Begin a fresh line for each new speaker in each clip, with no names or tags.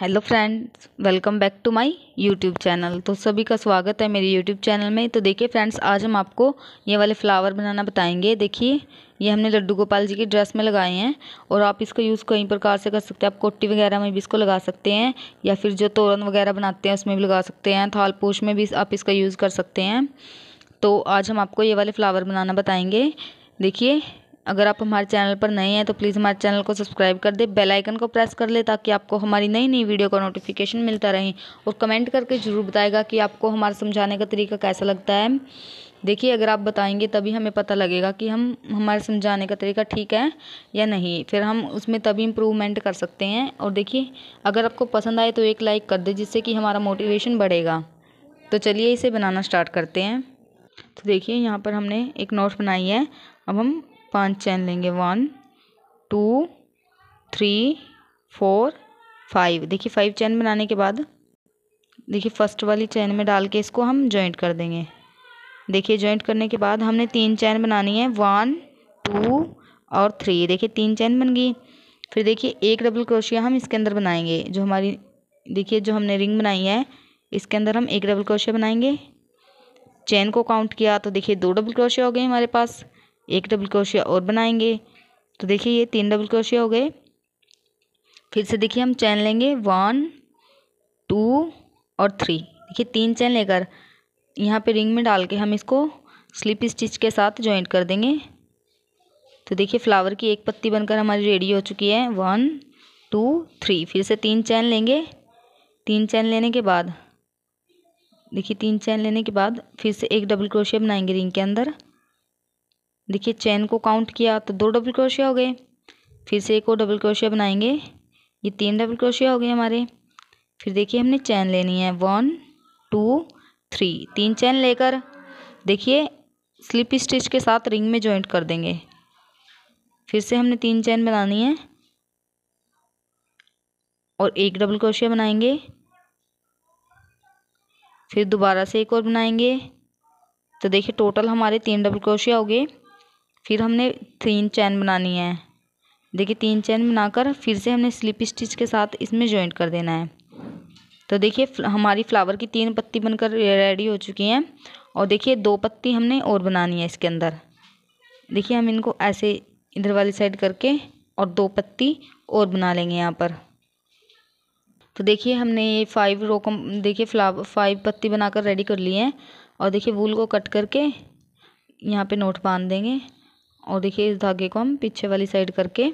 hello friends welcome back to my YouTube channel तो सभी का स्वागत है मेरे यूट्यूब चैनल में तो देखिए फ्रेंड्स आज हम आपको ये वाले फ्लावर बनाना बताएंगे देखिए ये हमने लड्डू गोपाल जी की ड्रेस में लगाए हैं और आप इसका यूज़ कई प्रकार से कर सकते हैं आप कोटी वगैरह में भी इसको लगा सकते हैं या फिर जो तोरण वगैरह बनाते हैं उसमें भी लगा सकते हैं थाल पोश में भी आप इसका यूज़ कर सकते हैं तो आज हम आपको ये वाले फ्लावर बनाना बताएँगे देखिए अगर आप हमारे चैनल पर नए हैं तो प्लीज़ हमारे चैनल को सब्सक्राइब कर दें बेल आइकन को प्रेस कर ले ताकि आपको हमारी नई नई वीडियो का नोटिफिकेशन मिलता रहे और कमेंट करके ज़रूर बताएगा कि आपको हमारा समझाने का तरीका कैसा लगता है देखिए अगर आप बताएंगे तभी हमें पता लगेगा कि हम हमारे समझाने का तरीका ठीक है या नहीं फिर हम उसमें तभी इम्प्रूवमेंट कर सकते हैं और देखिए अगर आपको पसंद आए तो एक लाइक कर दे जिससे कि हमारा मोटिवेशन बढ़ेगा तो चलिए इसे बनाना स्टार्ट करते हैं तो देखिए यहाँ पर हमने एक नोट बनाई है अब हम पांच चैन लेंगे one two three four five देखिए फाइव चैन बनाने के बाद देखिए फर्स्ट वाली चैन में डाल के इसको हम जॉइंट कर देंगे देखिए जॉइंट करने के बाद हमने तीन चैन बनानी है वन टू और थ्री देखिए तीन चैन बन गई फिर देखिए एक डबल क्रोशिया हम इसके अंदर बनाएंगे जो हमारी देखिए जो हमने रिंग बनाई है इसके अंदर हम एक डबल क्रोशिया बनाएंगे चैन को काउंट किया तो देखिए दो डबल क्रोशिया हो गए हमारे पास एक डबल क्रोशिया और बनाएंगे तो देखिए ये तीन डबल क्रोशिया हो गए फिर से देखिए हम चैन लेंगे वन टू और थ्री देखिए तीन चैन लेकर यहाँ पे रिंग में डाल के हम इसको स्लिप स्टिच के साथ जॉइंट कर देंगे तो देखिए फ्लावर की एक पत्ती बनकर हमारी रेडी हो चुकी है वन टू थ्री फिर से तीन चैन लेंगे तीन चैन लेने के बाद देखिए तीन चैन लेने के बाद फिर से एक डबल क्रोशिया बनाएंगे रिंग के अंदर देखिए चैन को काउंट किया तो दो डबल क्रोशिया हो गए फिर से एक और डबल क्रोशिया बनाएंगे ये तीन डबल क्रोशिया हो गए हमारे फिर देखिए हमने चैन लेनी है वन टू थ्री तीन चैन लेकर देखिए स्लिप स्टिच के साथ रिंग में जॉइंट कर देंगे फिर से हमने तीन चैन बनानी है और एक डबल क्रोशिया बनाएंगे फिर दोबारा से एक और बनाएंगे तो देखिए टोटल हमारे तीन डबल क्रोशिया हो गए फिर हमने तीन चैन बनानी है देखिए तीन चैन बनाकर फिर से हमने स्लिप स्टिच के साथ इसमें ज्वाइंट कर देना है तो देखिए हमारी फ्लावर की तीन पत्ती बनकर रेडी हो चुकी हैं और देखिए दो पत्ती हमने और बनानी है इसके अंदर देखिए हम इनको ऐसे इधर वाली साइड करके और दो पत्ती और बना लेंगे यहाँ पर तो देखिए हमने ये फाइव रो कम देखिए फ्लावर फाइव पत्ती बनाकर रेडी कर लिए हैं और देखिए वूल को कट करके यहाँ पे नोट बांध देंगे और देखिए इस धागे को हम पीछे वाली साइड करके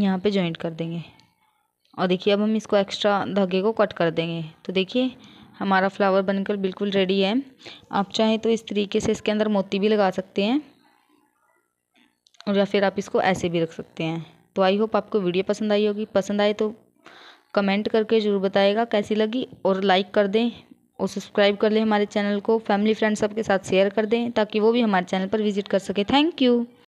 यहाँ पे जॉइंट कर देंगे और देखिए अब हम इसको एक्स्ट्रा धागे को कट कर देंगे तो देखिए हमारा फ्लावर बनकर बिल्कुल रेडी है आप चाहें तो इस तरीके से इसके अंदर मोती भी लगा सकते हैं और या फिर आप इसको ऐसे भी रख सकते हैं तो आई होप आपको वीडियो पसंद आई होगी पसंद आए तो कमेंट करके ज़रूर बताएगा कैसी लगी और लाइक कर दें और सब्सक्राइब कर लें हमारे चैनल को फैमिली फ्रेंड सबके साथ शेयर कर दें ताकि वो भी हमारे चैनल पर विजिट कर सके थैंक यू